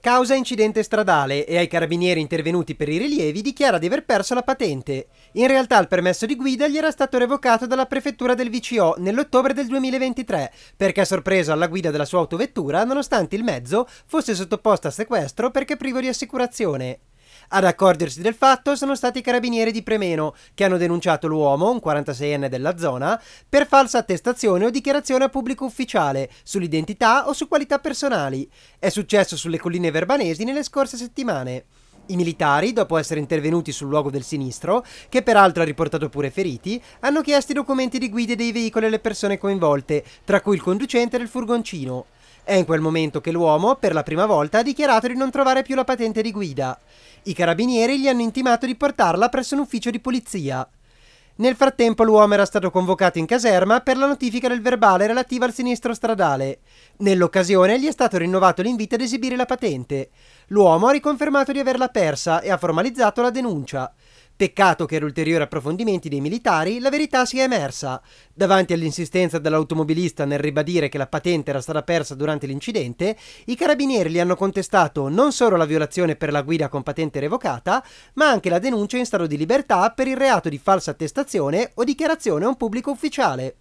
Causa incidente stradale e ai carabinieri intervenuti per i rilievi dichiara di aver perso la patente. In realtà il permesso di guida gli era stato revocato dalla prefettura del VCO nell'ottobre del 2023 perché sorpreso alla guida della sua autovettura nonostante il mezzo fosse sottoposto a sequestro perché privo di assicurazione. Ad accorgersi del fatto sono stati i carabinieri di Premeno, che hanno denunciato l'uomo, un 46enne della zona, per falsa attestazione o dichiarazione a pubblico ufficiale sull'identità o su qualità personali. È successo sulle colline verbanesi nelle scorse settimane. I militari, dopo essere intervenuti sul luogo del sinistro, che peraltro ha riportato pure feriti, hanno chiesto i documenti di guida dei veicoli alle persone coinvolte, tra cui il conducente del furgoncino. È in quel momento che l'uomo, per la prima volta, ha dichiarato di non trovare più la patente di guida. I carabinieri gli hanno intimato di portarla presso un ufficio di polizia. Nel frattempo l'uomo era stato convocato in caserma per la notifica del verbale relativa al sinistro stradale. Nell'occasione gli è stato rinnovato l'invito ad esibire la patente. L'uomo ha riconfermato di averla persa e ha formalizzato la denuncia. Peccato che, per ulteriori approfondimenti dei militari, la verità sia emersa. Davanti all'insistenza dell'automobilista nel ribadire che la patente era stata persa durante l'incidente, i carabinieri gli hanno contestato non solo la violazione per la guida con patente revocata, ma anche la denuncia in stato di libertà per il reato di falsa attestazione o dichiarazione a un pubblico ufficiale.